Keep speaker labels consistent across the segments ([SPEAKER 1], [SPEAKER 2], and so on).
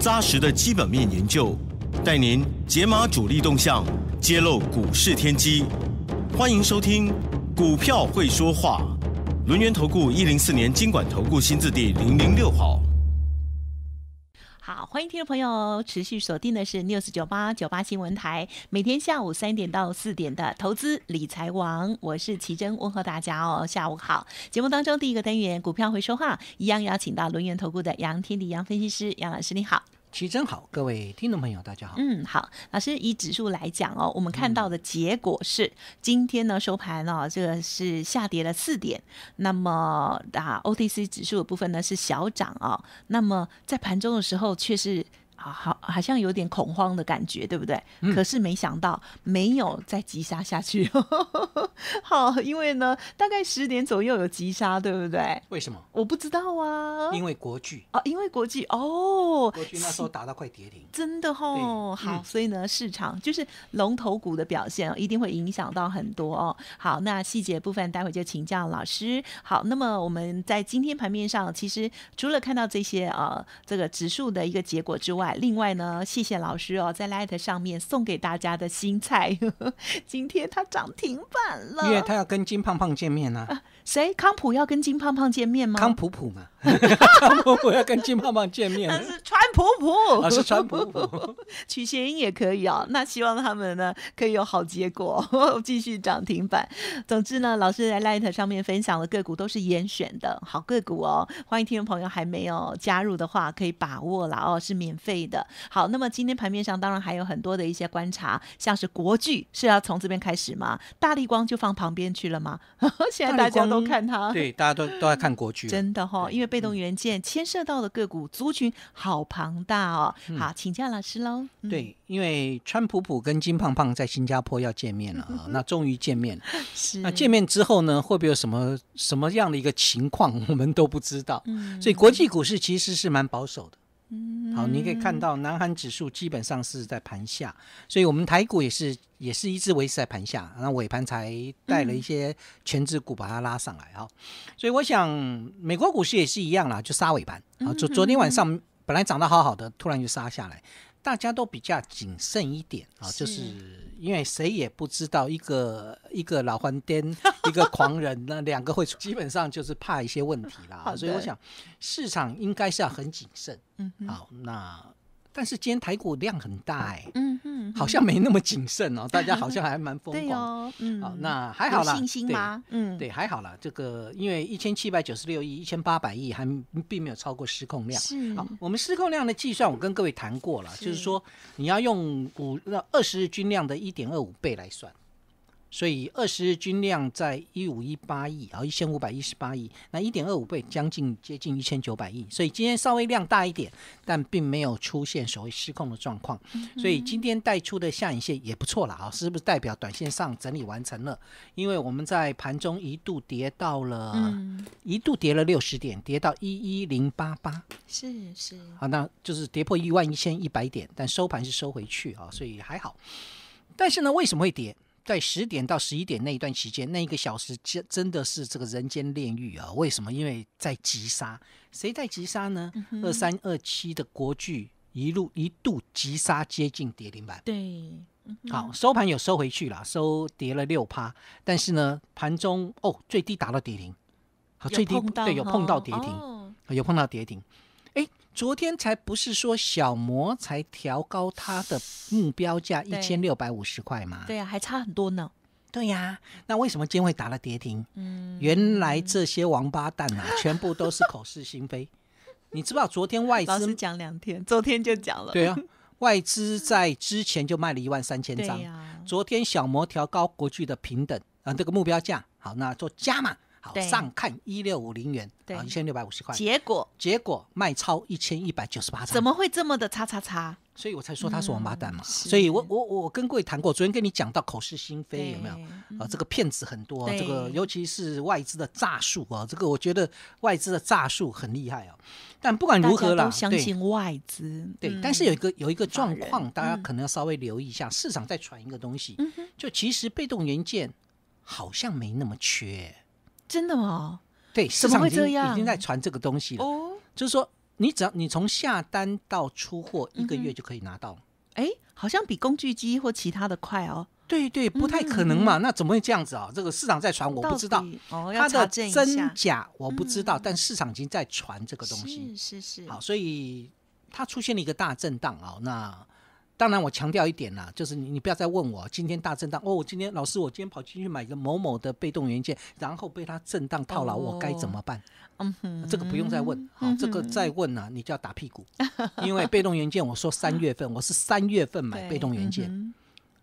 [SPEAKER 1] 扎实的基本面研究，带您解码主力动向，揭露股市天机。欢迎收听《股票会说话》。轮源投顾一零四年经管投顾新字第零零六号。
[SPEAKER 2] 好，欢迎听众朋友持续锁定的是 news 九八九八新闻台，每天下午三点到四点的投资理财王，我是奇珍，问候大家哦。下午好。节目当中第一个单元《股票会说话》，一样邀请到轮源投顾的杨天迪杨分析师杨老师，你好。徐真好，各位听众朋友，大家好。嗯，好，老师以指数来讲哦，我们看到的结果是，今天呢收盘呢，这个是下跌了四点。那么啊 OTC 指数的部分呢是小涨啊。那么在盘中的时候却是。好，好像有点恐慌的感觉，对不对？可是没想到没有再急杀下去。好，因为呢，大概十点左右有急杀，对不对？为什么？我不知道啊。因为国剧啊，因为国剧哦，国剧那时候达到快跌停，真的哦。好，所以呢，市场就是龙头股的表现，一定会影响到很多哦。好，那细节部分待会就请教老师。好，那么我们在今天盘面上，其实除了看到这些呃这个指数的一个结果之外，另外呢，谢谢老师哦，在 l i t 上面送给大家的新菜，今天它涨停板了，因为它
[SPEAKER 3] 要跟金胖胖见面呢。
[SPEAKER 2] 谁康普要跟金胖胖见面吗？康普
[SPEAKER 3] 普嘛，康普普要跟金胖胖见面，那是
[SPEAKER 2] 川普普，是川普普。曲仙英也可以哦，那希望他们呢可以有好结果，继续涨停板。总之呢，老师在 Lite 上面分享的个股都是严选的好个股哦，欢迎听众朋友还没有加入的话，可以把握了哦，是免费的。好，那么今天盘面上当然还有很多的一些观察，像是国剧是要从这边开始吗？大力光就放旁边去了吗？现在大家。都看它，对，
[SPEAKER 3] 大家都都在看国剧，真
[SPEAKER 2] 的哈，因为被动元件牵涉到的个股族群好庞大哦。好，请教老师喽。
[SPEAKER 3] 对，因为川普普跟金胖胖在新加坡要见面了啊，那终于见面了。是，那见面之后呢，会不会有什么什么样的一个情况，我们都不知道。嗯，所以国际股市其实是蛮保守的。
[SPEAKER 4] 嗯，好，你可以看
[SPEAKER 3] 到南韩指数基本上是在盘下，所以我们台股也是也是一直维持在盘下，然后尾盘才带了一些全职股把它拉上来哈，所以我想美国股市也是一样啦，就杀尾盘啊，昨昨天晚上本来涨得好好的，突然就杀下来。大家都比较谨慎一点啊，就是因为谁也不知道一个一个老疯癫、一个狂人，那两个会基本上就是怕一些问题啦。所以我想市场应该是要很谨慎。嗯，好，那。但是今天台股量很大哎，
[SPEAKER 4] 嗯嗯，好像没那么
[SPEAKER 3] 谨慎哦，大家好像还蛮疯狂。对
[SPEAKER 4] 哦，好，那还好啦，信心吗？嗯，对，
[SPEAKER 3] 还好啦。这个因为一千七百九十六亿、一千八百亿还并没有超过失控量。是，好，我们失控量的计算我跟各位谈过了，就是说你要用五那二十日均量的一点二五倍来算。所以二十日均量在一五一八亿啊，一千五百一十八亿，那一点二五倍，将近接近一千九百亿。所以今天稍微量大一点，但并没有出现所谓失控的状况。所以今天带出的下影线也不错了啊，是不是代表短线上整理完成了？因为我们在盘中一度跌到了，一度跌了六十点，跌到一一零八八，
[SPEAKER 4] 是是。好，
[SPEAKER 3] 那就是跌破一万一千一百点，但收盘是收回去啊，所以还好。但是呢，为什么会跌？在十点到十一点那一段期间，那一个小时真真的是这个人间炼狱啊！为什么？因为在急杀，谁在急杀呢？二三二七的国剧一路一度急杀接近跌停板。
[SPEAKER 4] 对，好
[SPEAKER 3] 收盘有收回去了，收跌了六趴，但是呢，盘中哦最低达到跌停，
[SPEAKER 4] 最低对
[SPEAKER 3] 有碰到跌停，有碰到跌停。昨天才不是说小摩才调高它的目标价一千六百五十块吗？
[SPEAKER 2] 对呀，还差很多呢。
[SPEAKER 3] 对呀，那为什么今天会打了跌停？嗯，原来这些王八蛋啊，全部都是口是心非。你知不知道昨天外资？讲两天，昨天就讲了。对啊，外资在之前就卖了一万三千张。昨天小摩调高国巨的平等啊，这个目标价。好，那做加嘛。好，上看一六五零元，好一千六百五十块。结果，结果卖超一千一百九十八张，怎
[SPEAKER 2] 么会这么的叉叉叉？所以我才说他是王八蛋嘛。所
[SPEAKER 3] 以我我我跟各位谈过，昨天跟你讲到口是心非有没有？啊，这个骗子很多，这个尤其是外资的诈术啊，这个我觉得外资的诈术很厉害哦。但不管如何了，都相信
[SPEAKER 2] 外资对。但
[SPEAKER 3] 是有一个有一个状况，大家可能要稍微留意一下，市场在传一个东西，就其实被动元件好像没那么缺。真的吗？对，市场已经已经在传这个东西了。哦，就是说，你只要你从下单到出货一个月就可以拿到哎，
[SPEAKER 2] 好像比工具机或其他的快哦。对对，不太可能嘛？
[SPEAKER 3] 那怎么会这样子啊？这个市场在传，我不知道，
[SPEAKER 2] 它的真假
[SPEAKER 3] 我不知道，但市场已经在传这个东
[SPEAKER 2] 西。是是是。好，
[SPEAKER 3] 所以它出现了一个大震荡啊。那。当然，我强调一点啦，就是你，你不要再问我今天大震荡哦。我今天老师，我今天跑进去买一个某某的被动元件，然后被它震荡套牢，我该怎么办？嗯，这个不用再问啊。这个再问呢，你就要打屁股。因为被动元件，我说三月份，我是三月份买被动元件，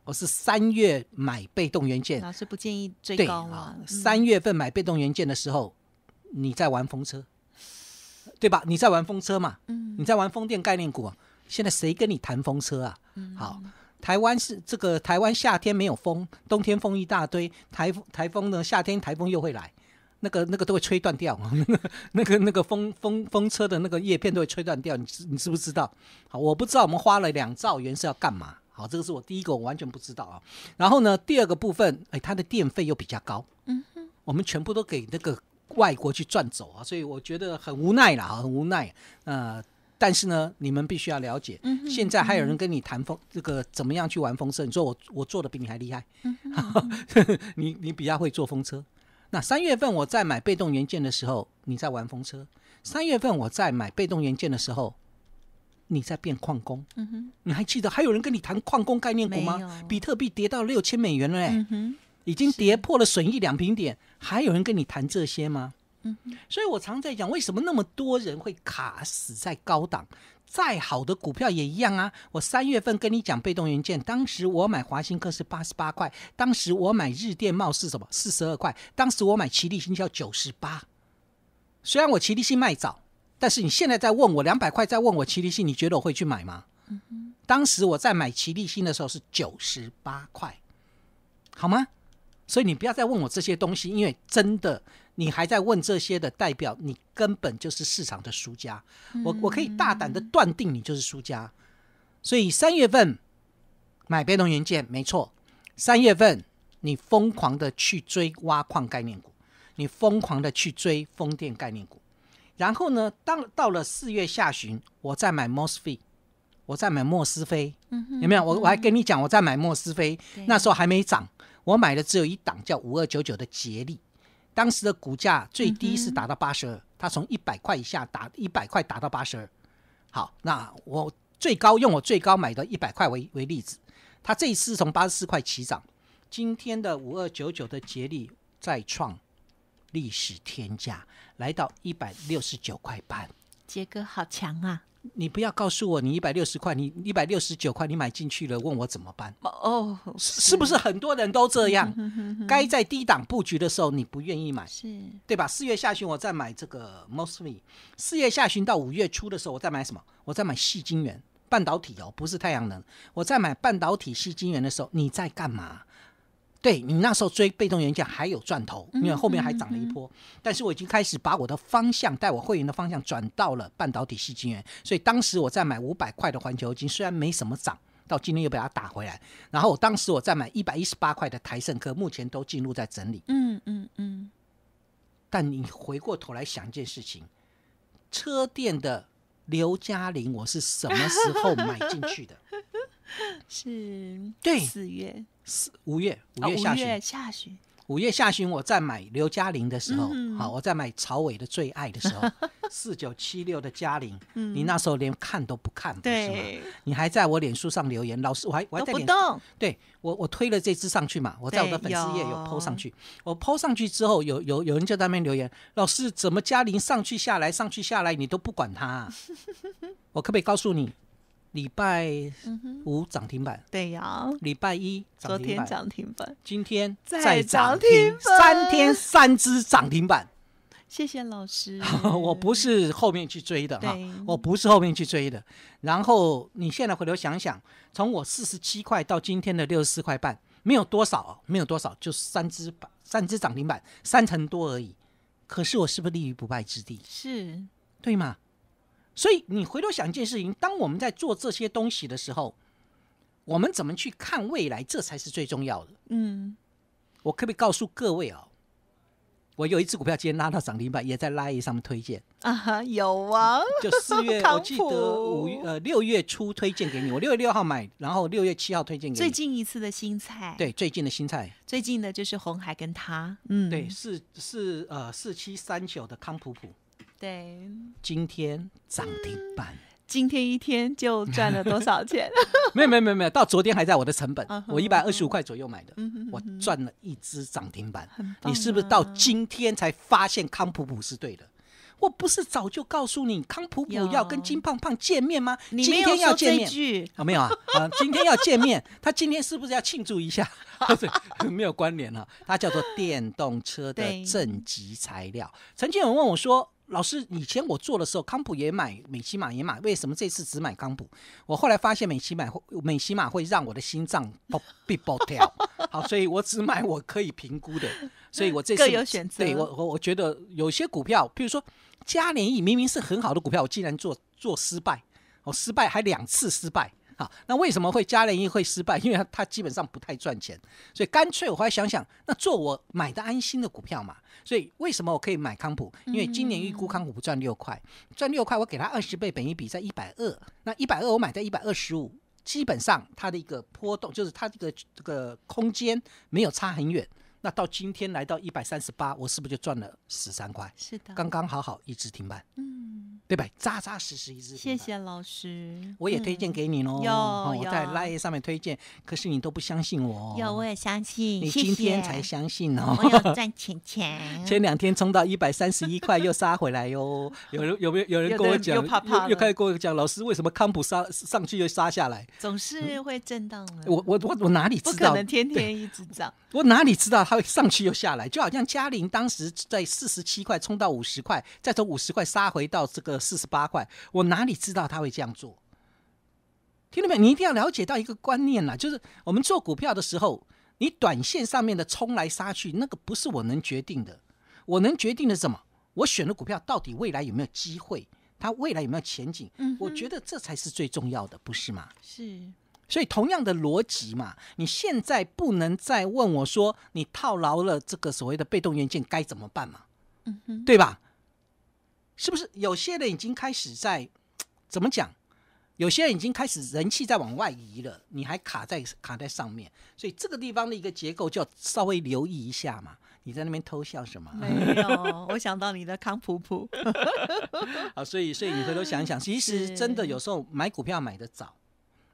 [SPEAKER 3] 我是三月买被动元件。老
[SPEAKER 2] 师不建议追高啊。三
[SPEAKER 3] 月份买被动元件的时候，你在玩风车，对吧？你在玩风车嘛？嗯，你在玩风电概念股。现在谁跟你谈风车啊？好，台湾是这个台湾夏天没有风，冬天风一大堆。台风台风呢？夏天台风又会来，那个那个都会吹断掉，那个那个风风风车的那个叶片都会吹断掉。你你知不知道？好，我不知道我们花了两兆元是要干嘛？好，这个是我第一个，我完全不知道啊。然后呢，第二个部分，哎，它的电费又比较高。嗯哼，我们全部都给那个外国去赚走啊，所以我觉得很无奈啦，很无奈。呃。但是呢，你们必须要了解，现在还有人跟你谈风这个怎么样去玩风车？你说我我做的比你还厉害，你你比较会坐风车。那三月份我在买被动元件的时候，你在玩风车；三月份我在买被动元件的时候，你在变矿工。你还记得还有人跟你谈矿工概念股吗？比特币跌到六千美元了嘞，已经跌破了损益两平点，还有人跟你谈这些吗？所以我常在讲，为什么那么多人会卡死在高档？再好的股票也一样啊。我三月份跟你讲被动元件，当时我买华新科是八十八块，当时我买日电茂是什么？四十二块。当时我买奇力新叫九十八。虽然我奇力新卖早，但是你现在在问我两百块，在问我奇力新，你觉得我会去买吗？嗯当时我在买奇力新的时候是九十八块，好吗？所以你不要再问我这些东西，因为真的。你还在问这些的，代表你根本就是市场的输家。我我可以大胆的断定你就是输家。所以三月份买被动元件没错，三月份你疯狂的去追挖矿概念股，你疯狂的去追风电概念股。然后呢，当到了四月下旬，我再买莫斯 t 我在买莫斯飞，
[SPEAKER 4] 有没有？我我还跟
[SPEAKER 3] 你讲，我在买莫斯飞，那时候还没涨，我买的只有一档叫五二九九的杰力。当时的股价最低是打到八十二，它从一百块以下打一百块打到八十二。好，那我最高用我最高买的一百块为为例子，它这一次从八十四块起涨，今天的五二九九的接力再创历史天价，来到一百六十九块半。杰哥好强啊！你不要告诉我你一百六十块，你一百六十九块你买进去了，问我怎么办？哦，是不是很多人都这样？该在低档布局的时候，你不愿意买，是，对吧？四月下旬我再买这个 mostly，四月下旬到五月初的时候，我再买什么？我再买细晶元半导体哦，不是太阳能。我在买半导体细晶元的时候，你在干嘛？对你那时候追被动元件还有赚头，因为后面还涨了一波。但是我已经开始把我的方向带我会员的方向转到了半导体细晶元，所以当时我在买五百块的环球金，虽然没什么涨。到今天又被它打回来，然后我当时我再买一百一十八块的台盛科，目前都进入在整理。
[SPEAKER 4] 嗯嗯嗯。
[SPEAKER 3] 但你回过头来想一件事情，车店的刘嘉玲，我是什么时候买进去的？
[SPEAKER 2] 是，对，四月、四
[SPEAKER 3] 五月、五月下旬、下旬。五月下旬，我在买刘嘉玲的时候，好，我在买曹伟的最爱的时候，四九七六的嘉玲，你那时候连看都不看，对，你还在我脸书上留言，老师，我还我还在动，对我我推了这只上去嘛，我在我的粉丝页有 PO 上去，我 PO 上去之后，有有有人就在那边留言，老师怎么嘉玲上去下来，上去下来你都不管他，我可不可以告诉你？礼拜五涨停板，对呀。礼拜一昨天涨停板，今天
[SPEAKER 2] 再涨停三天
[SPEAKER 3] 三只涨停板。
[SPEAKER 2] 谢谢老师，
[SPEAKER 3] 我不是后面去追的哈，我不是后面去追的。然后你现在回头想想，从我四十七块到今天的六十四块半，没有多少，没有多少，就三只三只涨停板，三成多而已。可是我是不是立于不败之地？是对吗？所以你回头想一件事情，当我们在做这些东西的时候，我们怎么去看未来，这才是最重要的。嗯，我可不可以告诉各位哦？我有一只股票今天拉到涨停板，也在拉一上面推荐
[SPEAKER 2] 啊。有啊，就四月，我记得
[SPEAKER 3] 五呃六月初推荐给你，我六月六号买，然后六月七号推荐给你。最
[SPEAKER 2] 近一次的新菜，对，
[SPEAKER 3] 最近的新菜，
[SPEAKER 2] 最近的就是红海跟他，嗯，对，四四呃四七三九的康普普。对，
[SPEAKER 3] 今天涨停板，
[SPEAKER 2] 今天一天就赚了多少钱？
[SPEAKER 3] 没有没有没有没有，到昨天还在我的成本，我一百二十五块左右买的，我赚了一只涨停板。你是不是到今天才发现康普普是对的？我不是早就告诉你康普普要跟金胖胖见面吗？你天要见面啊？没有啊啊！今天要见面，他今天是不是要庆祝一下？没有关联了，它叫做电动车的正极材料。曾经有人问我说。老师，以前我做的时候，康普也买，美西玛也买，为什么这次只买康普？我后来发现，美西会美西玛会让我的心脏 爆砰砰跳，好，所以我只买我可以评估的，所以我这次 有选择。对我，我我觉得有些股票，譬如说嘉年益明明是很好的股票，我竟然做做失败，我失败还两次失败。好，那为什么会加联益会失败？因为它它基本上不太赚钱，所以干脆我来想想，那做我买的安心的股票嘛。所以为什么我可以买康普？因为今年预估康普不赚六块，赚六块我给它二十倍，本于比在一百二。那一百二我买在一百二十五，基本上它的一个波动就是它这个这个空间没有差很远。那到今天来到一百三十八，我是不是就赚了十三块？是的，刚刚好好一直停板，嗯，对吧？
[SPEAKER 2] 扎扎实实一直。谢谢老师，我也推
[SPEAKER 3] 荐给你喽。有我在拉 e 上面推荐，可是你都不相信我。
[SPEAKER 2] 有我也相信，你今天才
[SPEAKER 3] 相信哦。我要赚
[SPEAKER 2] 钱钱，前
[SPEAKER 3] 两天冲到一百三十一块又杀回来哟。有人有没有有人跟我讲又怕怕又开始跟我讲老师为什么康普杀上去又杀下来？
[SPEAKER 2] 总是会震荡的。
[SPEAKER 3] 我我我我哪里知道？不可能
[SPEAKER 2] 天天一直涨。
[SPEAKER 3] 我哪里知道？它会上去又下来，就好像嘉玲当时在四十七块冲到五十块，再从五十块杀回到这个四十八块，我哪里知道他会这样做？听到没有？你一定要了解到一个观念啦，就是我们做股票的时候，你短线上面的冲来杀去，那个不是我能决定的。我能决定的是什么？我选的股票到底未来有没有机会？它未来有没有前景？嗯，我觉得这才是最重要的，不是吗？是。所以，同样的逻辑嘛，你现在不能再问我说，你套牢了这个所谓的被动元件该怎么办嘛？嗯哼，对吧？是不是有些人已经开始在怎么讲？有些人已经开始人气在往外移了，你还卡在卡在上面，所以这个地方的一个结构就要稍微留意一下嘛。你在那边偷笑什么？没有，
[SPEAKER 2] 我想到你的康普普。
[SPEAKER 3] 好，所以所以你回头想一想，其实真的有时候买股票买的早。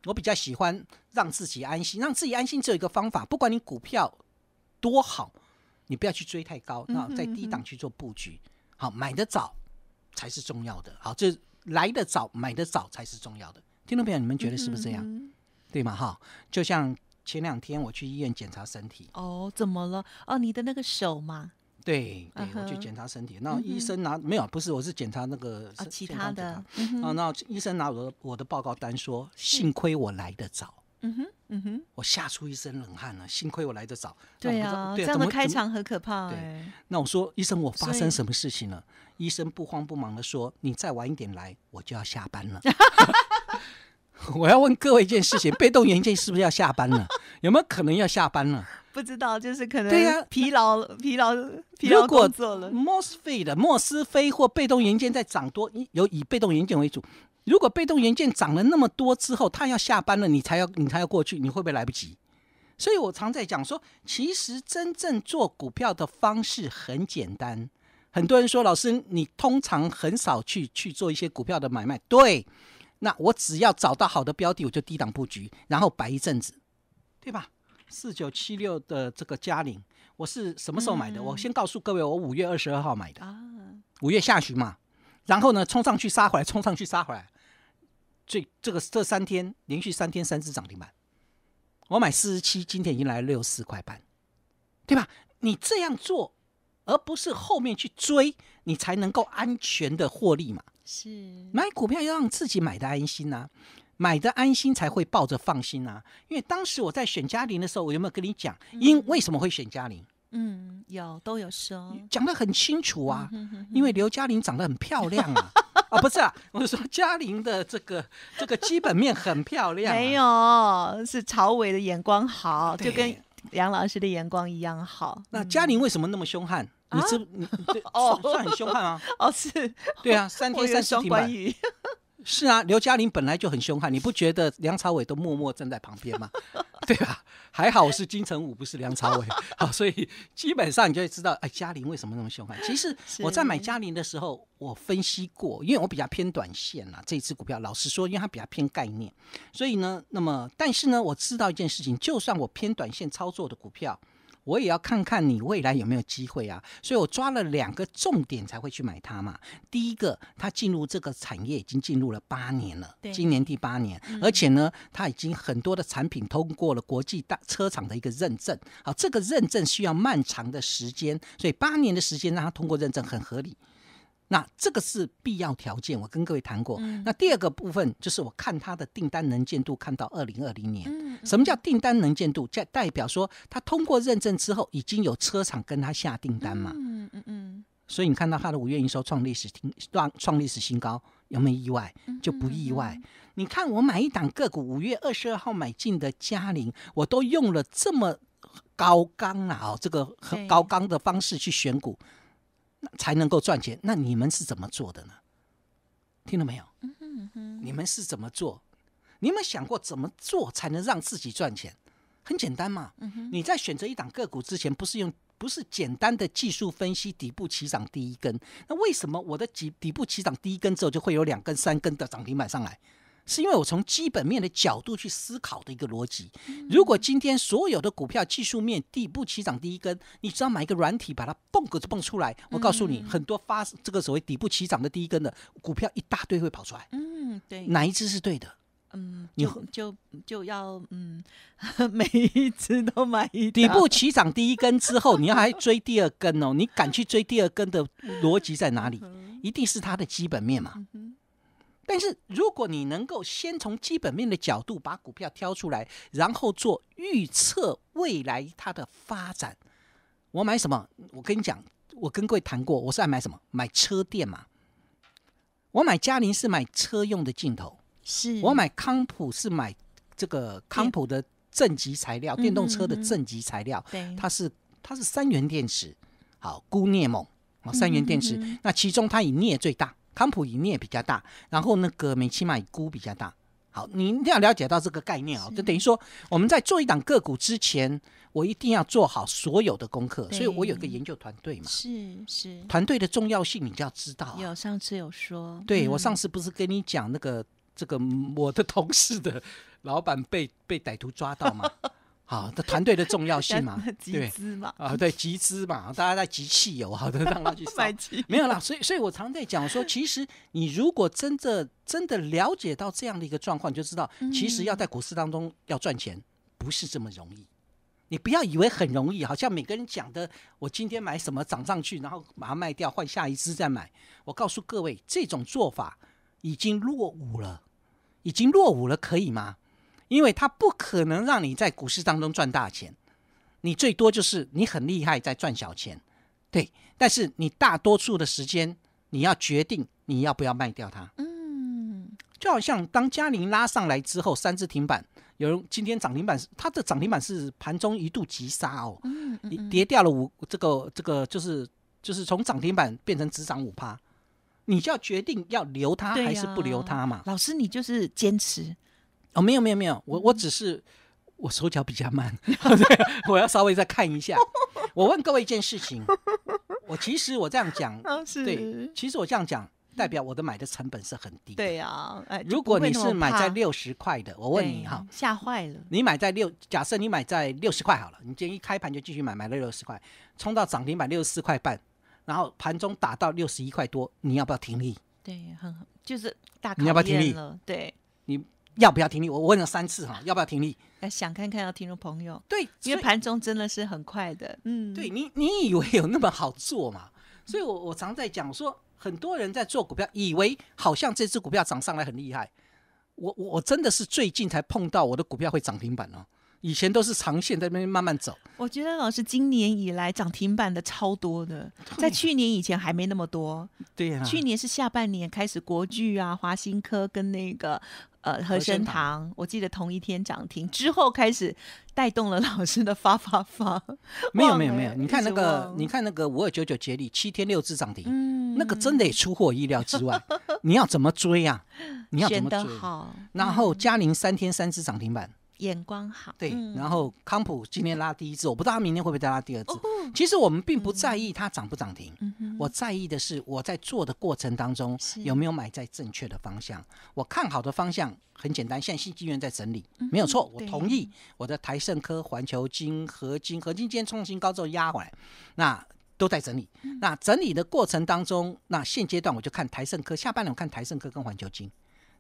[SPEAKER 3] 我比较喜欢让自己安心，让自己安心只有一个方法，不管你股票多好，你不要去追太高啊，在低档去做布局，好买的早才是重要的，好这来的早买的早才是重要的，听众朋友你们觉得是不是这样？对吗？哈，就像前两天我去医院检查身体，
[SPEAKER 2] 哦，怎么了？哦，你的那个手嘛。
[SPEAKER 3] 对，对，我去检查身体。那医生拿没有？不是，我是检查那个其他的
[SPEAKER 2] 啊。那
[SPEAKER 3] 医生拿我的我的报告单说，幸亏我来得早。
[SPEAKER 2] 嗯哼，嗯哼，
[SPEAKER 3] 我吓出一身冷汗了。幸亏我来得早。
[SPEAKER 2] 对啊，这样的开场很可怕对，
[SPEAKER 3] 那我说医生，我发生什么事情了？医生不慌不忙的说：“你再晚一点来，我就要下班了。”我要问各位一件事情：被动元件是不是要下班了？有没有可能要下班了？
[SPEAKER 2] 不知道，就是可能对呀，疲劳、疲劳、疲劳过作了。莫斯菲的
[SPEAKER 3] 莫斯菲或被动元件在涨多，有以被动元件为主。如果被动元件涨了那么多之后，它要下班了，你才要你才要过去，你会不会来不及？所以我常在讲说，其实真正做股票的方式很简单。很多人说，老师，你通常很少去去做一些股票的买卖。对，那我只要找到好的标的，我就低档布局，然后摆一阵子，对吧？四九七六的这个嘉陵，我是什么时候买的？我先告诉各位，我五月二十二号买的啊，五月下旬嘛。然后呢，冲上去杀回来，冲上去杀回来，最这个这三天连续三天三只涨停板。我买四十七，今天已经来六四块半，对吧？你这样做，而不是后面去追，你才能够安全的获利嘛。
[SPEAKER 4] 是
[SPEAKER 3] 买股票要让自己买的安心呐。买的安心才会抱着放心呐，因为当时我在选嘉玲的时候，我有没有跟你讲，因为什么会选嘉玲？
[SPEAKER 2] 嗯，有都有说，
[SPEAKER 3] 讲的很清楚啊，因为刘嘉玲长得很漂亮啊，啊不是啊，我说嘉玲的这个这个基本面很漂亮，没
[SPEAKER 2] 有，是曹伟的眼光好，就跟杨老师的眼光一样好。那
[SPEAKER 3] 嘉玲为什么那么凶悍？你这你
[SPEAKER 2] 算很凶悍啊？哦，是，对啊，三天三体。
[SPEAKER 3] 是啊，刘嘉玲本来就很凶悍，你不觉得梁朝伟都默默站在旁边吗？对吧？还好是金城武，不是梁朝伟，好，所以基本上你就会知道，哎，嘉玲为什么那么凶悍。其实我在买嘉玲的时候，我分析过，因为我比较偏短线呐，这只股票。老实说，因为它比较偏概念，所以呢，那么但是呢，我知道一件事情，就算我偏短线操作的股票。我也要看看你未来有没有机会啊，所以我抓了两个重点才会去买它嘛。第一个，它进入这个产业已经进入了八年了，今年第八年，而且呢，它已经很多的产品通过了国际大车厂的一个认证。好，这个认证需要漫长的时间，所以八年的时间让它通过认证很合理。那这个是必要条件，我跟各位谈过。那第二个部分就是我看它的订单能见度，看到二零二零年。嗯嗯。什么叫订单能见度？在代表说，他通过认证之后，已经有车厂跟他下订单嘛？嗯嗯嗯。所以你看到他的五月营收创历史新创创历史新高，有没有意外？就不意外。你看我买一档个股，五月二十二号买进的嘉陵，我都用了这么高刚啊，哦，这个很高刚的方式去选股。才能够赚钱，那你们是怎么做的呢？听到没有？
[SPEAKER 4] 嗯哼哼，你们
[SPEAKER 3] 是怎么做？你有没有想过怎么做才能让自己赚钱？很简单嘛，嗯你在选择一档个股之前，不是用不是简单的技术分析底部起涨第一根，那为什么我的底底部起涨第一根之后，就会有两根、三根的涨停板上来？是因为我从基本面的角度去思考的一个逻辑。如果今天所有的股票技术面底部起涨第一根，你只要买一个软体把它蹦个子蹦出来，我告诉你，很多发这个所谓底部起涨的第一根的股票一大堆会跑出来。
[SPEAKER 2] 嗯，对。哪一支是对的？嗯，你就就要嗯，每一只都买一。
[SPEAKER 3] 底部起涨第一根之后，你要还追第二根哦？你敢去追第二根的逻辑在哪里？一定是它的基本面嘛。但是如果你能够先从基本面的角度把股票挑出来，然后做预测未来它的发展，我买什么？我跟你讲，我跟各位谈过，我是爱买什么？买车电嘛。我买嘉能是买车用的镜头，是我买康普是买这个康普的正极材料，电动车的正极材料，它是它是三元电池，好，钴镍锰啊，三元电池，那其中它以镍最大。康普以也比较大，然后那个美企玛估比较大。好，你一定要了解到这个概念哦，就等于说我们在做一档个股之前，我一定要做好所有的功课。所以我有个研究团队嘛，是是，团队的重要性你就要知道。
[SPEAKER 2] 有上次有说，对我上次
[SPEAKER 3] 不是跟你讲那个这个我的同事的老板被被歹徒抓到吗？好的，团队的重要性嘛，集资嘛，啊，对，集资嘛，大家在集汽油，好的，让他去扫，没有啦，所以，所以我常在讲说，其实你如果真的、真的了解到这样的一个状况，你就知道，其实要在股市当中要赚钱不是这么容易，你不要以为很容易，好像每个人讲的，我今天买什么涨上去，然后把它卖掉，换下一只再买。我告诉各位，这种做法已经落伍了，已经落伍了，可以吗？因为它不可能让你在股市当中赚大钱，你最多就是你很厉害在赚小钱，对。但是你大多数的时间，你要决定你要不要卖掉它。嗯，就好像当嘉玲拉上来之后三只停板，有人今天涨停板是它的涨停板是盘中一度急杀哦，嗯嗯，跌掉了五这个这个就是就是从涨停板变成只涨五趴，你就要决定要留它还是不留它嘛？老师，你就是坚持。哦，没有没有没有，我我只是我手脚比较慢，对，我要稍微再看一下。我问各位一件事情，我其实我这样讲，对，其实我这样讲代表我的买的成本是很低。
[SPEAKER 2] 对啊，哎，如果你是买在
[SPEAKER 3] 六十块的，我问你哈，
[SPEAKER 2] 吓坏了，
[SPEAKER 3] 你买在六，假设你买在六十块好了，你今天一开盘就继续买，买了六十块，冲到涨停板六十四块半，然后盘中打到六十一块多，你要不要停利？
[SPEAKER 2] 对，很就是大考验了，对，
[SPEAKER 3] 你。要不要听力？我问了
[SPEAKER 2] 三次哈，要不要听力？想看看要听的朋友。对，因为盘中真的是很快的，
[SPEAKER 3] 嗯，对你你以为有那么好做嘛？所以我我常在讲说，很多人在做股票，以为好像这只股票涨上来很厉害，我我真的是最近才碰到我的股票会涨停板哦。以前都是长线在那边慢慢走。
[SPEAKER 2] 我觉得老师今年以来涨停板的超多的，在去年以前还没那么多。
[SPEAKER 4] 对啊。去年
[SPEAKER 2] 是下半年开始，国剧啊、华新科跟那个呃和生堂，我记得同一天涨停之后开始带动了老师的发发发。没有没有
[SPEAKER 3] 没有，你看那个你看那个五二九九接力七天六次涨停，那个真的也出乎我意料之外。你要怎么追呀？你要怎么追？然后嘉陵三天三只涨停板。
[SPEAKER 2] 眼光好，对。然
[SPEAKER 3] 后康普今天拉第一次，我不知道他明天会不会再拉第二次。其实我们并不在意它涨不涨停，我在意的是我在做的过程当中有没有买在正确的方向。我看好的方向很简单，像新纪元在整理，没有错，我同意。我的台盛科、环球金、合金、合金今天创新高之后压回来，那都在整理。那整理的过程当中，那现阶段我就看台盛科，下半年我看台盛科跟环球金。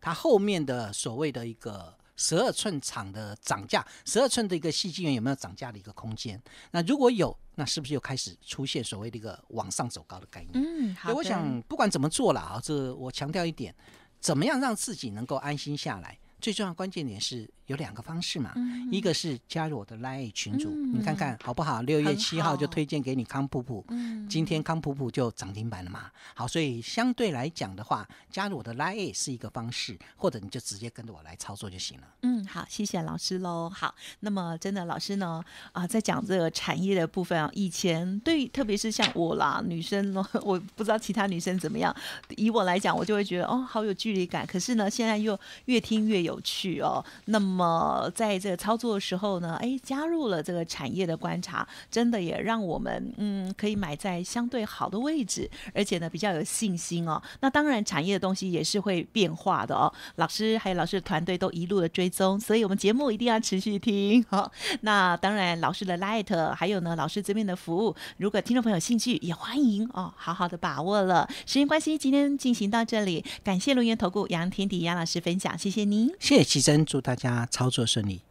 [SPEAKER 3] 它后面的所谓的一个。十二寸厂的涨价，十二寸的一个细晶圆有没有涨价的一个空间？那如果有，那是不是又开始出现所谓的一个往上走高的概念？
[SPEAKER 4] 嗯，好。我想
[SPEAKER 3] 不管怎么做了啊，这我强调一点，怎么样让自己能够安心下来？最重要关键点是。有两个方式嘛，一个是加入我的 Line 群组，你看看好不好？六月七号就推荐给你康普普。嗯，今天康普普就涨停板了嘛。好，所以相对来
[SPEAKER 2] 讲的话，加入我的 Line 是一个方式，或者你就直接跟着我来操作就行了。嗯，好，谢谢老师喽。好，那么真的老师呢啊，在讲这个产业的部分啊，以前对，特别是像我啦，女生咯，我不知道其他女生怎么样。以我来讲，我就会觉得哦，好有距离感。可是呢，现在又越听越有趣哦。那么那么在这个操作的时候呢，哎，加入了这个产业的观察，真的也让我们嗯可以买在相对好的位置，而且呢比较有信心哦。那当然产业的东西也是会变化的哦。老师还有老师的团队都一路的追踪，所以我们节目一定要持续听。好，那当然老师的 Light 还有呢老师这边的服务，如果听众朋友兴趣也欢迎哦，好好的把握了。时间关系今天进行到这里，感谢龙源投顾杨天迪杨老师分享，谢谢您，
[SPEAKER 3] 谢谢奇珍，祝大家。
[SPEAKER 2] 操作顺利。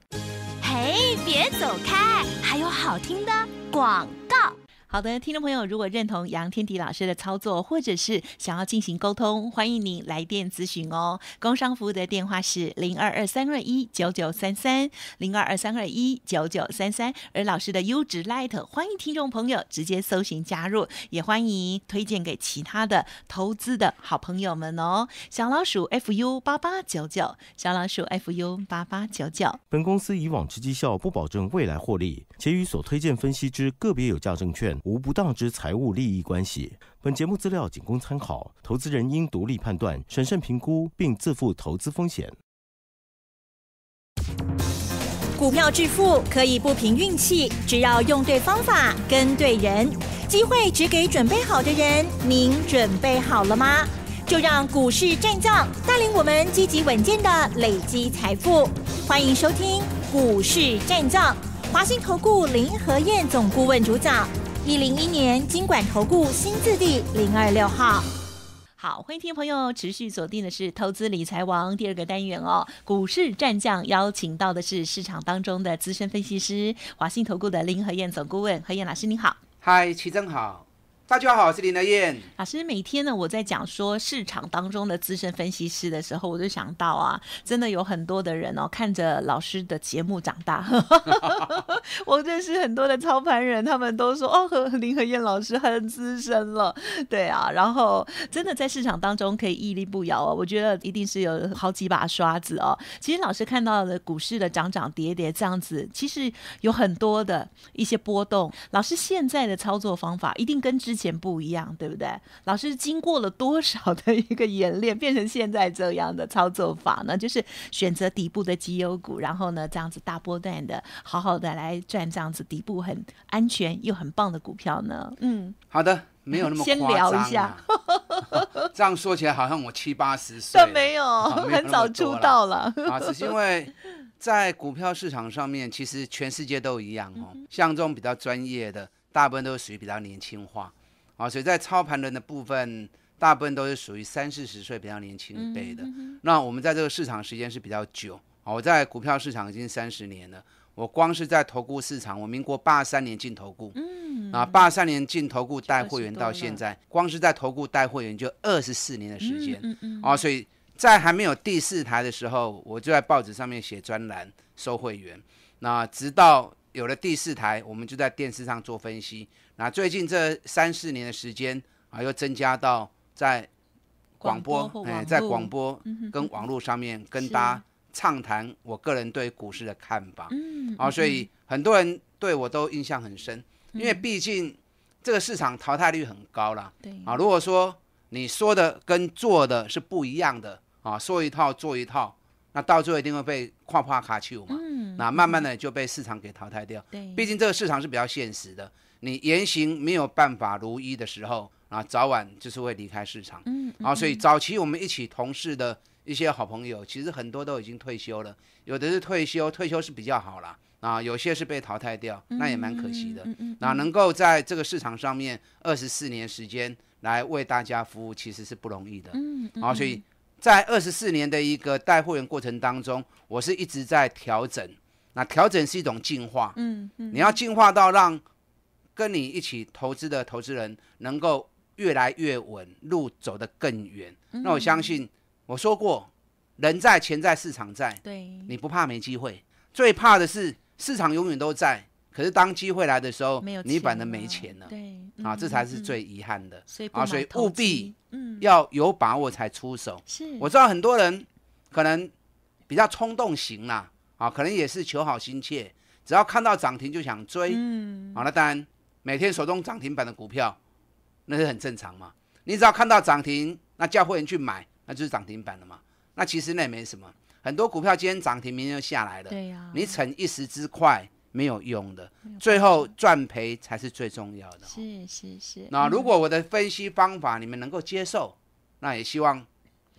[SPEAKER 2] 嘿，别走开，还有好听的广告。好的，听众朋友，如果认同杨天迪老师的操作，或者是想要进行沟通，欢迎您来电咨询哦。工商服务的电话是零二二三二一九九三三零二二三二一九九三三。而老师的优质 Light，欢迎听众朋友直接搜寻加入，也欢迎推荐给其他的投资的好朋友们哦。小老鼠 F U 八八九九，小老鼠 F U 八八九
[SPEAKER 1] 九。本公司以往之绩效不保证未来获利，且与所推荐分析之个别有价证券。无不当之财务利益关系。本节目资料仅供参考，投资人应独立判断、审慎评估，并自负投资风险。
[SPEAKER 2] 股票致富可以不凭运气，只要用对方法、跟对人，机会只给准备好的人。您准备好了吗？就让股市战将带领我们积极稳健的累积财富。欢迎收听股市战将》，华兴投顾林和燕总顾问主讲。一零一年金管投顾新字第零二六号，好，欢迎听众朋友持续锁定的是投资理财王第二个单元哦。股市战将邀请到的是市场当中的资深分析师华信投顾的林和燕总顾问，何燕老师您
[SPEAKER 5] 好，嗨，徐正好。大家好，我是林和燕
[SPEAKER 2] 老师。每天呢，我在讲说市场当中的资深分析师的时候，我就想到啊，真的有很多的人哦，看着老师的节目长大。我认识很多的操盘人，他们都说哦，林和燕老师很资深了，对啊。然后真的在市场当中可以屹立不摇哦，我觉得一定是有好几把刷子哦。其实老师看到的股市的涨涨跌跌这样子，其实有很多的一些波动。老师现在的操作方法一定跟之之前不一样，对不对？老师经过了多少的一个演练，变成现在这样的操作法呢？就是选择底部的绩优股，然后呢，这样子大波段的，好好的来赚这样子底部很安全又很棒
[SPEAKER 5] 的股票呢？嗯，好的，没有那么夸张。先聊一下，这样说起来好像我七八十岁，但没有，很早出道了。只是因为在股票市场上面，其实全世界都一样哦。像这种比较专业的，大部分都是属于比较年轻化。啊，所以在操盘人的部分，大部分都是属于三四十岁比较年轻辈的。那我们在这个市场时间是比较久。啊，我在股票市场已经三十年了。我光是在投顾市场，我民国八三年进投顾，啊，八三年进投顾带会员到现在，光是在投顾带会员就二十四年的时间。啊，所以在还没有第四台的时候，我就在报纸上面写专栏收会员。那直到有了第四台，我们就在电视上做分析。那最近这三四年的时间啊，又增加到在广播，哎，在广播跟网络上面跟大家畅谈我个人对股市的看法，嗯，啊，所以很多人对我都印象很深，因为毕竟这个市场淘汰率很高了，对，啊，如果说你说的跟做的是不一样的啊，说一套做一套，那到最后一定会被夸夸卡丘嘛，嗯，那慢慢的就被市场给淘汰掉，对，毕竟这个市场是比较现实的。你言行没有办法如一的时候啊，早晚就是会离开市场。嗯，啊，所以早期我们一起同事的一些好朋友，其实很多都已经退休了，有的是退休，退休是比较好啦。啊，有些是被淘汰掉，那也蛮可惜的。嗯，那能够在这个市场上面二十四年时间来为大家服务，其实是不容易的。嗯，啊，所以在二十四年的一个带会员过程当中，我是一直在调整。那调整是一种进化。嗯嗯，你要进化到让。跟你一起投资的投资人能够越来越稳，路走得更远。那我相信，我说过，人在钱在，市场在。对，你不怕没机会，最怕的是市场永远都在，可是当机会来的时候，你反而没钱了。对，啊，这才是最遗憾的。啊，所以务必要有把握才出手。是，我知道很多人可能比较冲动型啦，啊，可能也是求好心切，只要看到涨停就想追。嗯，好了，当然。每天手中涨停板的股票，那是很正常嘛？你只要看到涨停，那叫会员去买，那就是涨停板了嘛？那其实那也没什么。很多股票今天涨停，明天就下来了。对呀，你逞一时之快没有用的，最后赚赔才是最重要的。
[SPEAKER 4] 是是是。那如果我
[SPEAKER 5] 的分析方法你们能够接受，那也希望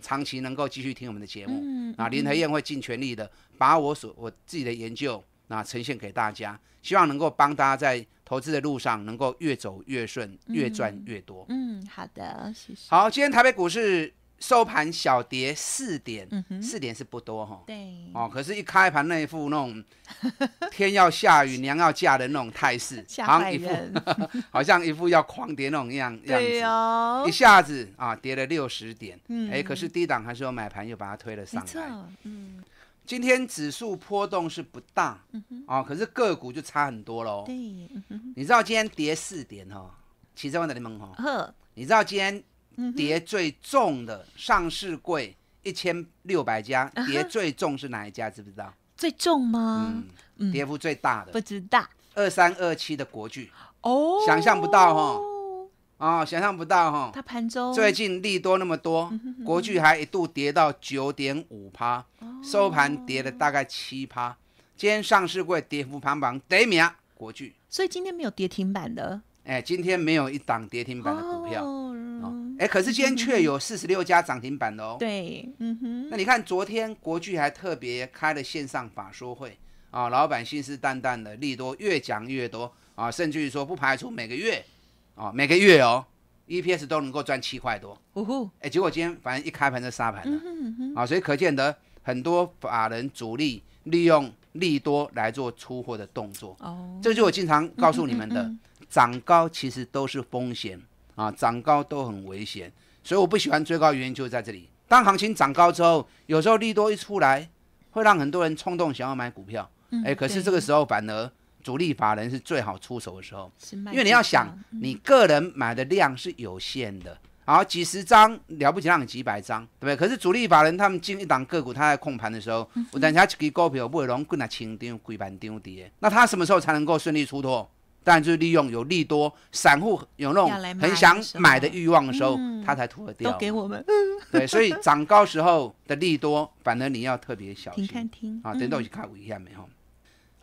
[SPEAKER 5] 长期能够继续听我们的节目。那林和燕会尽全力的把我所我自己的研究那呈现给大家，希望能够帮大家在。投资的路上能够越走越顺，越赚越多。
[SPEAKER 2] 嗯，好的，谢谢。
[SPEAKER 5] 好，今天台北股市收盘小跌四点，四点是不多哈。对。哦，可是，一开盘那一副那种 天要下雨娘要嫁的那种态势，好像一副 好像一副要狂跌那种样样子。
[SPEAKER 4] 对一
[SPEAKER 5] 下子啊，跌了六十点，哎，可是低档还是有买盘，又把它推了上
[SPEAKER 4] 来。嗯。
[SPEAKER 5] 今天指数波动是不大啊，可是个股就差很多喽。对，
[SPEAKER 4] 你
[SPEAKER 5] 知道今天跌四点哈，其千的你们哈。你知道今天跌最重的上市柜一千六百家，跌最重是哪一家？知不知道？最重吗？嗯跌幅最大的。不知道。二三二七的国巨。哦。想象不到哈。哦，想象不到哈，它
[SPEAKER 2] 盘中最近
[SPEAKER 5] 利多那么多，国巨还一度跌到九点五趴，收盘跌了大概七趴。今天上市会跌幅榜第一名，国巨，所以今天没有跌停板的，哎，今天没有一档跌停板的股票，哎，可是今天却有四十六家涨停板的哦。对，嗯哼，那你看昨天国巨还特别开了线上法说会啊，老板信誓旦旦的利多越讲越多啊，甚至于说不排除每个月。哦，每个月哦，EPS 都能够赚七块多，哎，结果今天反正一开盘就杀盘了，啊，所以可见得很多法人主力利用利多来做出货的动作。哦，这就我经常告诉你们的，涨高其实都是风险啊，涨高都很危险，所以我不喜欢追高原因就在这里。当行情涨高之后，有时候利多一出来，会让很多人冲动想要买股票，哎，可是这个时候反而。主力法人是最好出手的时候，因为你要想，你个人买的量是有限的，好几十张了不起，那几百张，对不对？可是主力法人他们进一档个股，他在控盘的时候，有阵下一支股票不容易跟清丢、几板丢跌，那他什么时候才能够顺利出脱？当然就是利用有利多，散户有那种很想买的欲望的时候，他才吐得掉。都给我们，对，所以涨高时候的利多，反而你要特别小心啊！等我去看一下没有。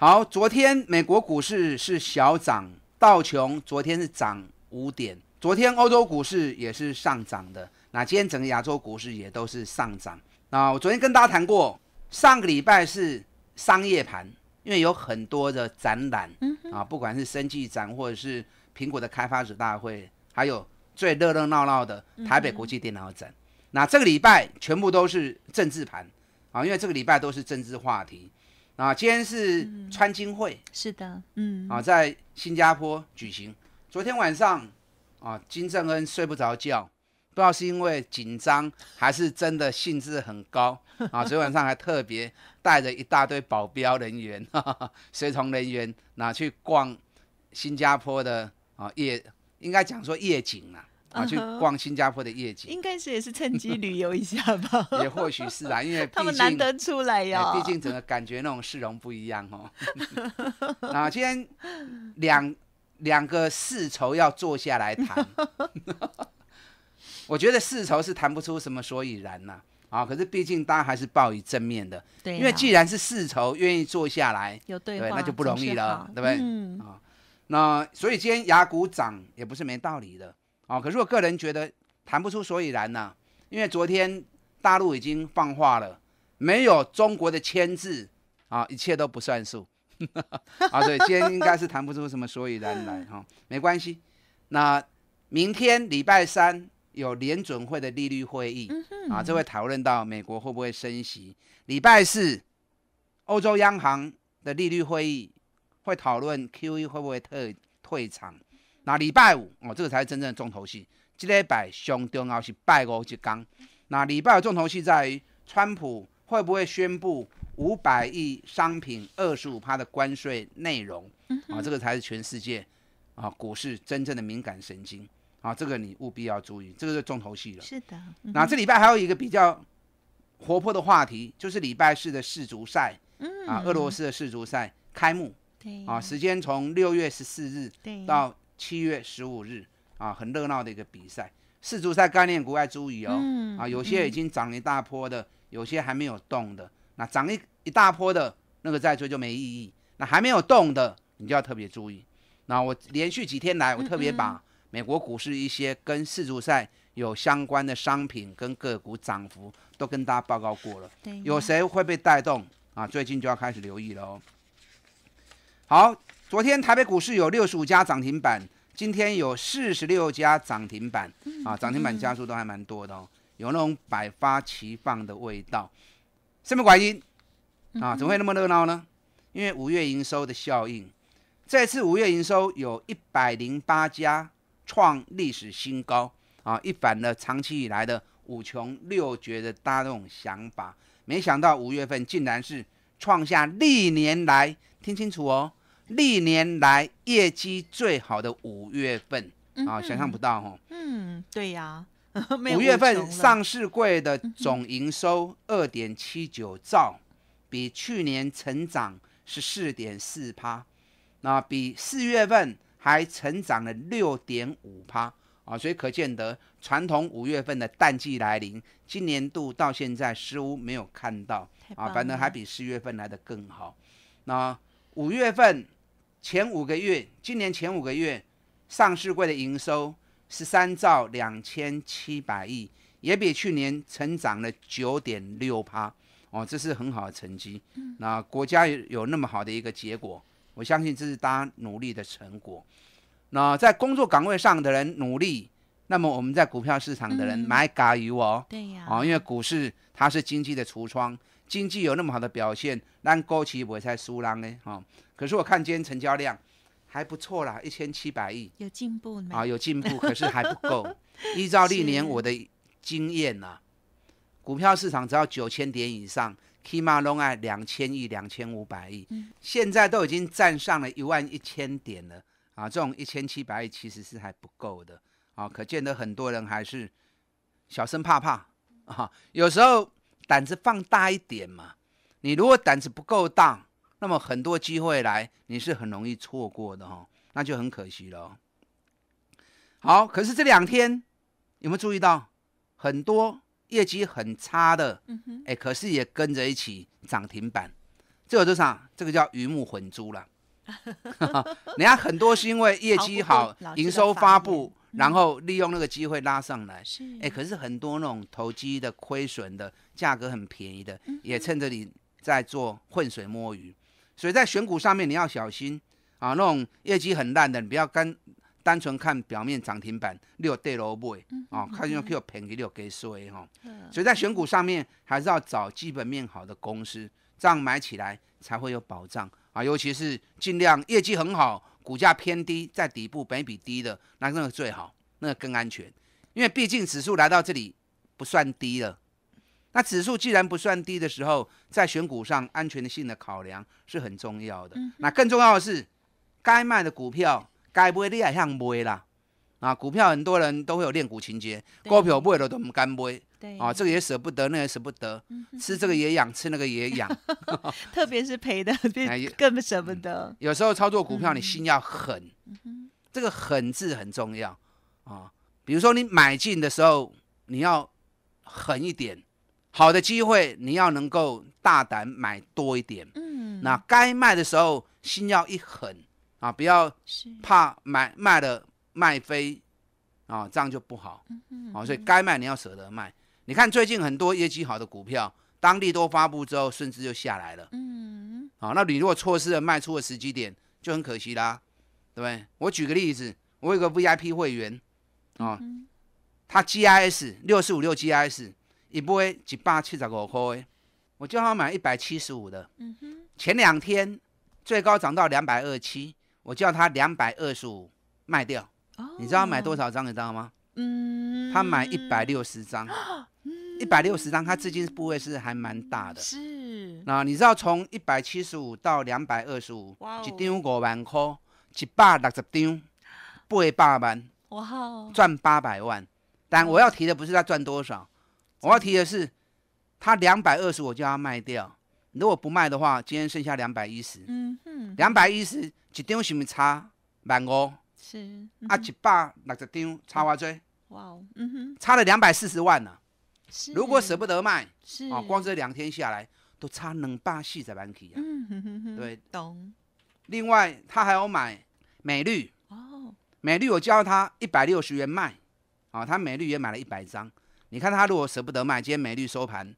[SPEAKER 5] 好，昨天美国股市是小涨，道琼昨天是涨五点。昨天欧洲股市也是上涨的，那今天整个亚洲股市也都是上涨。啊，我昨天跟大家谈过，上个礼拜是商业盘，因为有很多的展览啊，不管是生技展，或者是苹果的开发者大会，还有最热热闹闹的台北国际电脑展。那这个礼拜全部都是政治盘啊，因为这个礼拜都是政治话题。啊，今天是川金会，是的，嗯，啊，在新加坡举行。昨天晚上啊，金正恩睡不着觉，不知道是因为紧张还是真的兴致很高啊，昨天晚上还特别带着一大堆保镖人员、随从人员，拿去逛新加坡的啊夜，应该讲说夜景啊。啊，去逛新加坡的夜景，
[SPEAKER 2] 应该是也是趁机
[SPEAKER 5] 旅游一下吧。也或许是啊，因为 他们难得
[SPEAKER 2] 出来呀。毕竟
[SPEAKER 5] 整个感觉那种市容不一样哦。啊，今天两两个世仇要坐下来谈，我觉得世仇是谈不出什么所以然呐。啊，可是毕竟大家还是抱以正面的，对，因为既然是世仇，愿意坐下来，有对，那就不容易了，对不对？嗯啊，那所以今天牙骨涨也不是没道理的。哦，可是我个人觉得谈不出所以然呢，因为昨天大陆已经放话了，没有中国的签字啊，一切都不算数 啊。对，今天应该是谈不出什么所以然来哈，没关系。那明天礼拜三有联准会的利率会议啊，就会讨论到美国会不会升息。礼拜四欧洲央行的利率会议会讨论 QE 会不会退退场。那礼拜五哦，这个才是真正的重头戏。今天拜上中后是拜五这天。那礼拜的重头戏在于，川普会不会宣布五百亿商品二十五趴的关税内容？啊，这个才是全世界啊股市真正的敏感神经啊，这个你务必要注意，这个是重头戏了。是
[SPEAKER 4] 的。那这礼
[SPEAKER 5] 拜还有一个比较活泼的话题，就是礼拜四的世足赛，啊，俄罗斯的世足赛开幕。对。啊，时间从六月十四日到。七月十五日啊，很热闹的一个比赛，世足赛概念股要注意哦。嗯。啊，有些已经涨一大波的，有些还没有动的。那涨一一大波的那个再追就没意义。那还没有动的，你就要特别注意。那我连续几天来，我特别把美国股市一些跟世足赛有相关的商品跟个股涨幅都跟大家报告过了。有谁会被带动啊？最近就要开始留意了哦。好。昨天台北股市有六十五家涨停板，今天有四十六家涨停板啊，涨停板家数都还蛮多的哦，有那种百花齐放的味道，什么原因啊？怎么会那么热闹呢？因为五月营收的效应，这次五月营收有一百零八家创历史新高啊，一反了长期以来的五穷六绝的大众想法，没想到五月份竟然是创下历年来，听清楚哦。历年来业绩最好的五月份啊，想象不到哈。
[SPEAKER 2] 嗯，对呀。五月份上
[SPEAKER 5] 市柜的总营收二点七九兆，比去年成长是四点四趴，那比四月份还成长了六点五趴啊，所以可见得传统五月份的淡季来临，今年度到现在似乎没有看到啊，反而还比四月份来的更好。那五月份。前五个月，今年前五个月，上市柜的营收是三兆两千七百亿，也比去年成长了九点六趴哦，这是很好的成绩。那国家有有那么好的一个结果，我相信这是大家努力的成果。那在工作岗位上的人努力，那么我们在股票市场的人买嘎油哦，对呀，啊，因为股市它是经济的橱窗，经济有那么好的表现，那股期不会在输浪呢哈。可是我看今天成交量还不错啦，一千七百亿，有
[SPEAKER 2] 进步啊，有进步，可是还不够。
[SPEAKER 5] 依照历年我的经验啊，股票市场只要九千点以上，起码拢爱两千亿、两千五百亿，现在都已经站上了一万一千点了啊！这种一千七百亿其实是还不够的啊，可见得很多人还是小生怕怕啊。有时候胆子放大一点嘛，你如果胆子不够大。那么很多机会来，你是很容易错过的哈，那就很可惜了。好，可是这两天有没有注意到，很多业绩很差的，哎，可是也跟着一起涨停板，这有多少？这个叫鱼目混珠了。人家很多是因为业绩好，营收发布，然后利用那个机会拉上来。是。哎，可是很多那种投机的、亏损的、价格很便宜的，也趁着你在做浑水摸鱼。所以，在选股上面你要小心啊！那种业绩很烂的，你不要跟单纯看表面涨停板，六跌六买啊，看有没有便宜六给衰哈。所以，在选股上面还是要找基本面好的公司，这样买起来才会有保障啊！尤其是尽量业绩很好、股价偏低、在底部本比低的，那那个最好，那个更安全，因为毕竟指数来到这里不算低了。那指数既然不算低的时候，在选股上安全性的考量是很重要的。那更重要的是，该卖的股票该会你也向卖啦。啊，股票很多人都会有恋股情节，股票买了都不敢卖。对啊，这个也舍不得，那个舍不得，吃这个也养，吃那个也养，特别是赔的更 更舍不得。有时候操作股票，你心要狠，这个狠字很重要啊。比如说你买进的时候，你要狠一点。好的机会，你要能够大胆买多一点。嗯，那该卖的时候心要一狠啊，不要怕买卖了卖飞啊，这样就不好。嗯好，所以该卖你要舍得卖。你看最近很多业绩好的股票，当地都发布之后，顺势就下来了。
[SPEAKER 4] 嗯，
[SPEAKER 5] 好，那你如果错失了卖出的时机点，就很可惜啦，对不对？我举个例子，我有个 V I P 会员啊，他 G I S 六四五六 G I S。一杯一百七十五块，我叫他买一百七十五的。嗯哼。前两天最高涨到两百二七，我叫他两百二十五卖掉。哦。你知道买多少张？你知道吗？
[SPEAKER 4] 嗯。
[SPEAKER 5] 他买一百六十张。一百六十张，他资金不会是还蛮大的。是。那你知道从一百七十五到两百二十五，一张五万块，一百六十张，不会霸万。
[SPEAKER 2] 哇。
[SPEAKER 4] 赚
[SPEAKER 5] 八百万，但我要提的不是他赚多少。我要提的是，他两百二十，我就要卖掉。如果不卖的话，今天剩下两百一十。
[SPEAKER 4] 嗯哼。两百一
[SPEAKER 5] 十一张什么差万五？
[SPEAKER 4] 是。啊，一
[SPEAKER 5] 百六十张差多少？
[SPEAKER 4] 哇哦。嗯哼。差
[SPEAKER 5] 了两百四十万呢。如果舍不得卖，是。啊，光这两天下来都差两百四十万起啊。
[SPEAKER 4] 嗯哼哼
[SPEAKER 5] 对。懂。另外，他还要买美绿。哦。美绿我教他一百六十元卖，啊，他美绿也买了一百张。你看他如果舍不得卖，今天美绿收盘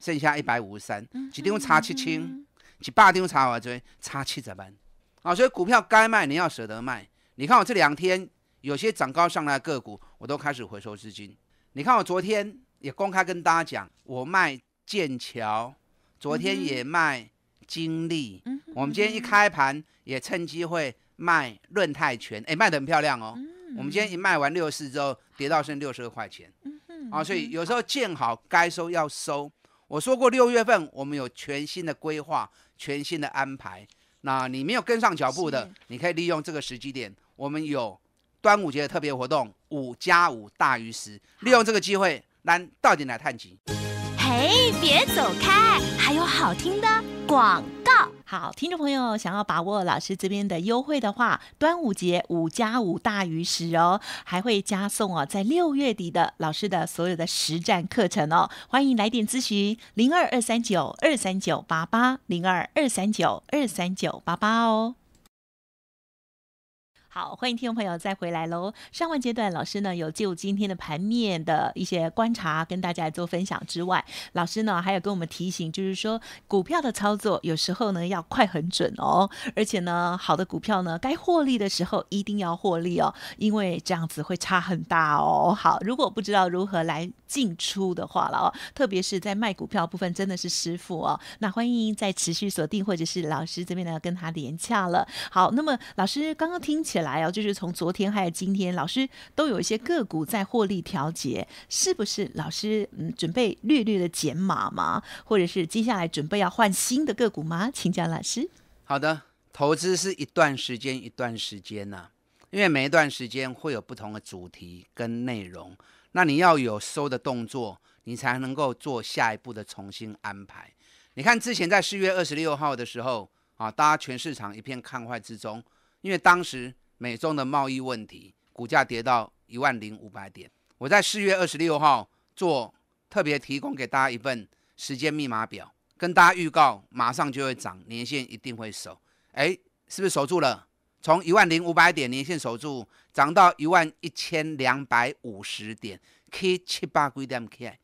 [SPEAKER 5] 剩下一百五十三，几丁差七千，几霸丁差这追，差七怎么办？啊，所以股票该卖，你要舍得卖。你看我这两天有些涨高上来的个股，我都开始回收资金。你看我昨天也公开跟大家讲，我卖剑桥，昨天也卖金利，我们今天一开盘也趁机会卖润泰拳，哎，卖的很漂亮哦。我们今天一卖完六十四之后，跌到剩六十二块钱。啊，所以有时候建好该收要收。我说过，六月份我们有全新的规划、全新的安排。那你没有跟上脚步的，你可以利用这个时机点，我们有端午节的特别活动，五加五大于十，利用这个机会来到底来探集。
[SPEAKER 2] 嘿，别走开，还有好听的
[SPEAKER 5] 广。好，
[SPEAKER 2] 听众朋友，想要把握老师这边的优惠的话，端午节五加五大于十哦，还会加送哦，在六月底的老师的所有的实战课程哦，欢迎来电咨询零二二三九二三九八八零二二三九二三九八八哦。好，欢迎听众朋友再回来喽。上半阶段，老师呢有就今天的盘面的一些观察跟大家做分享之外，老师呢还有跟我们提醒，就是说股票的操作有时候呢要快很准哦，而且呢好的股票呢该获利的时候一定要获利哦，因为这样子会差很大哦。好，如果不知道如何来进出的话了，哦，特别是在卖股票部分，真的是师傅哦。那欢迎再持续锁定或者是老师这边呢跟他连洽了。好，那么老师刚刚听起来。来哦，就是从昨天还有今天，老师都有一些个股在获利调节，是不是？老师嗯，准备
[SPEAKER 5] 略略的减码吗？或者是接下来准备要换新的个股吗？请教老师。好的，投资是一段时间一段时间呐，因为每一段时间会有不同的主题跟内容，那你要有收的动作，你才能够做下一步的重新安排。你看之前在四月二十六号的时候啊，大家全市场一片看坏之中，因为当时。美中的贸易问题，股价跌到一万零五百点。我在四月二十六号做特别提供给大家一份时间密码表，跟大家预告马上就会涨，年限一定会守。哎，是不是守住了？从一万零五百点年限守住，涨到一万一千两百五十点 K 七八 G 点 M K I。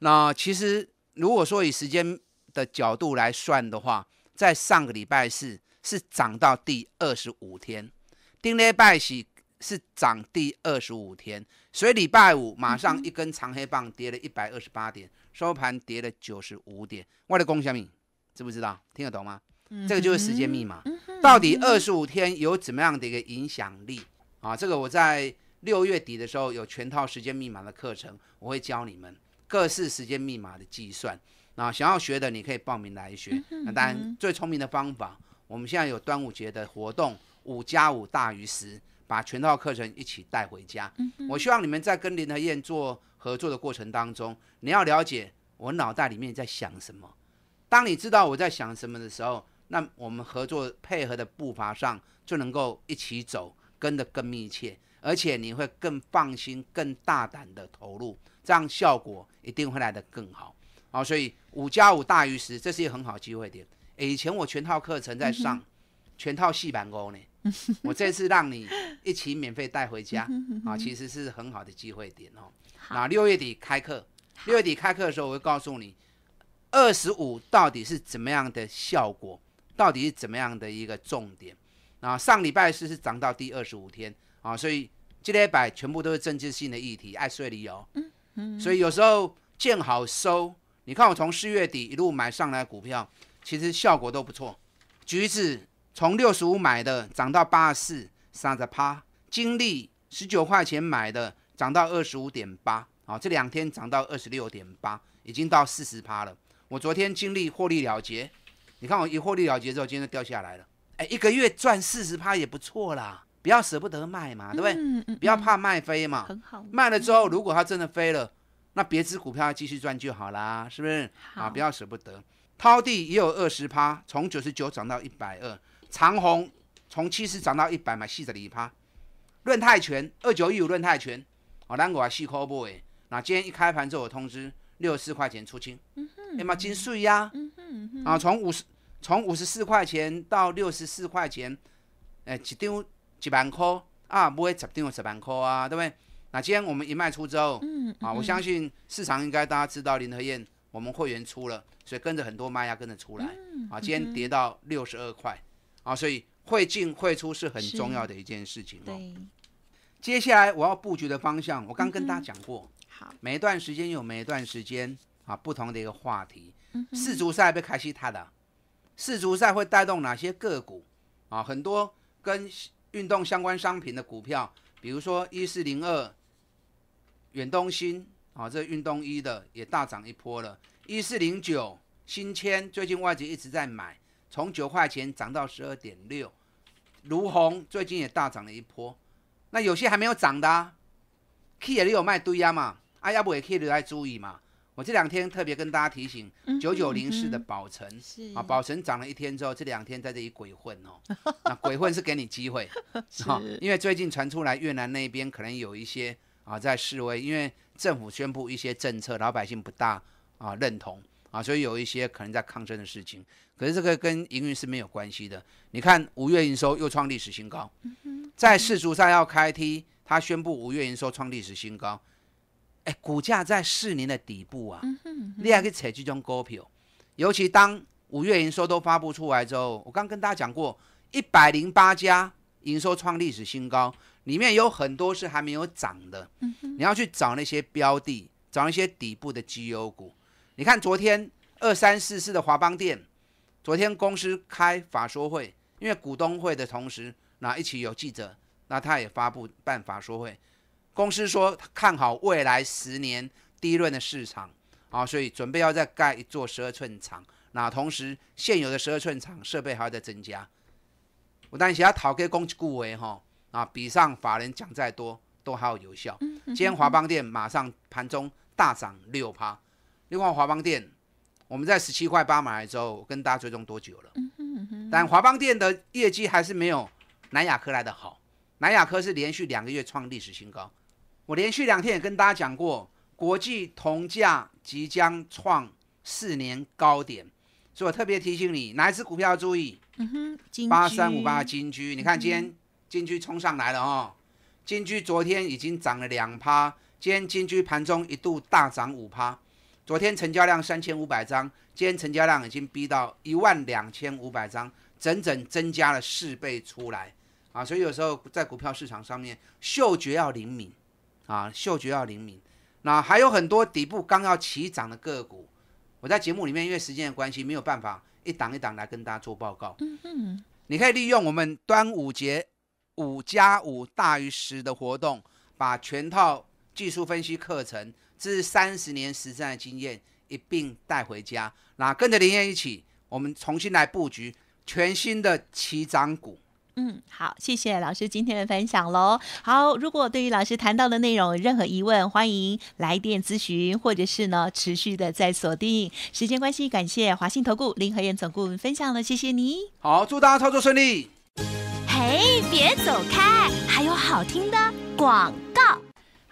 [SPEAKER 5] 那其实如果说以时间的角度来算的话，在上个礼拜四是涨到第二十五天。丁咧拜喜是涨第二十五天，所以礼拜五马上一根长黑棒跌了一百二十八点，收盘跌了九十五点。我的公小米，知不知道？听得懂吗？这个就是时间密码，到底二十五天有怎么样的一个影响力啊？这个我在六月底的时候有全套时间密码的课程，我会教你们各式时间密码的计算。那想要学的，你可以报名来学。那当然最聪明的方法，我们现在有端午节的活动。五加五大于十，把全套课程一起带回家。我希望你们在跟林德燕做合作的过程当中，你要了解我脑袋里面在想什么。当你知道我在想什么的时候，那我们合作配合的步伐上就能够一起走，跟得更密切，而且你会更放心、更大胆地投入，这样效果一定会来得更好。好，所以五加五大于十，这是一个很好机会点。以前我全套课程在上。全套系盘哦呢，我这次让你一起免费带回家 啊，其实是很好的机会点哦。那六月底开课，六月底开课的时候我会告诉你，二十五到底是怎么样的效果，到底是怎么样的一个重点。啊，上礼拜四是涨到第二十五天啊，所以今天摆全部都是政治性的议题，爱睡理由。所以有时候见好收，你看我从四月底一路买上来股票，其实效果都不错，橘子。从六十五买的涨到八十四，三十趴；经历十九块钱买的涨到二十五点八，啊，这两天涨到二十六点八，已经到四十趴了。我昨天经历获利了结，你看我一获利了结之后，今天就掉下来了。哎，一个月赚四十趴也不错啦，不要舍不得卖嘛，对不对？嗯嗯。不要怕卖飞嘛。很好。卖了之后，如果它真的飞了，那别只股票要继续赚就好啦，是不是？好。啊，不要舍不得。涛地也有二十趴，从九十九涨到一百二。长虹从七十涨到一百，买四十的趴。论泰拳二九一五，论泰拳，我两我还细抠不哎。那今天一开盘就有通知六十四块钱出清。那嘛，金税呀，啊，从五十从五十四块钱到六十四块钱，哎，几丢几万颗啊，不会只丢十万颗啊，对不对？那今天我们一卖出之后，啊，我相信市场应该大家知道，林和燕我们会员出了，所以跟着很多卖家跟着出来。啊，今天跌到六十二块。啊，所以会进会出是很重要的一件事情哦。对，接下来我要布局的方向，我刚跟大家讲过。好，每一段时间有每一段时间啊，不同的一个话题。世足赛被开西他的，世足赛会带动哪些个股啊？很多跟运动相关商品的股票，比如说一四零二远东新啊，这运动一的也大涨一波了。一四零九新签最近外界一直在买。从九块钱涨到十二点六，卢鸿最近也大涨了一波，那有些还没有涨的，K 啊也有卖堆压嘛，啊，要不也可以留在注意嘛。我这两天特别跟大家提醒，九九零四的宝城啊，宝城涨了一天之后，这两天在这里鬼混哦，那鬼混是给你机会，是因为最近传出来越南那边可能有一些啊在示威，因为政府宣布一些政策，老百姓不大啊认同。啊，所以有一些可能在抗争的事情，可是这个跟营运是没有关系的。你看五月营收又创历史新高，在世俗上要开 T，他宣布五月营收创历史新高。哎，股价在四年的底部啊，你还可以扯这种股票。尤其当五月营收都发布出来之后，我刚跟大家讲过，一百零八家营收创历史新高，里面有很多是还没有涨的。嗯你要去找那些标的，找一些底部的绩优股。你看，昨天二三四四的华邦店，昨天公司开法说会，因为股东会的同时，那一起有记者，那他也发布办法说会。公司说看好未来十年第一轮的市场啊，所以准备要再盖一座十二寸厂。那同时现有的十二寸厂设备还要再增加。我担心要讨给公司顾为哈啊，比上法人讲再多都还要有效。今天华邦店马上盘中大涨六趴。另外，华邦店，我们在十七块八买的之候，跟大家追踪多久了？
[SPEAKER 4] 嗯哼哼。
[SPEAKER 5] 但华邦店的业绩还是没有南亚科来的好。南亚科是连续两个月创历史新高。我连续两天也跟大家讲过，国际铜价即将创四年高点，所以我特别提醒你，哪一支股票要注意？嗯哼，八三五八金居。你看今天金居冲上来了哦，金居昨天已经涨了两趴，今天金居盘中一度大涨五趴。昨天成交量三千五百张，今天成交量已经逼到一万两千五百张，整整增加了四倍出来啊！所以有时候在股票市场上面，嗅觉要灵敏啊，嗅觉要灵敏。那还有很多底部刚要起涨的个股，我在节目里面因为时间的关系没有办法一档一档来跟大家做报告。嗯你可以利用我们端午节“五加五大于十”的活动，把全套技术分析课程。这三十年实战的经验一并带回家，那跟着林燕一起，我们重新来布局全新的七张股。
[SPEAKER 2] 嗯，好，谢谢老师今天的分享喽。好，如果对于老师谈到的内容有任何疑问，欢迎来电咨询，或者是呢持续的在锁定。时间关系，感谢华信投顾林和燕总顾问分享了，谢谢你。好，祝大家操作顺利。嘿，别走开，还有好听的广告。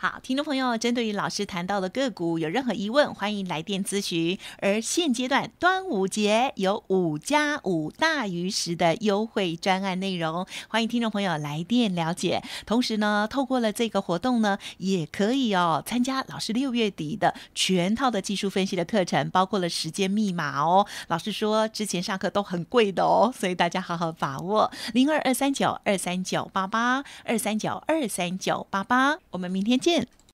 [SPEAKER 2] 好，听众朋友，针对于老师谈到的个股有任何疑问，欢迎来电咨询。而现阶段端午节有五加五大于十的优惠专案内容，欢迎听众朋友来电了解。同时呢，透过了这个活动呢，也可以哦参加老师六月底的全套的技术分析的课程，包括了时间密码哦。老师说之前上课都很贵的哦，所以大家好好把握零二二三九二三九八八二三九二三九八八。我们明天见。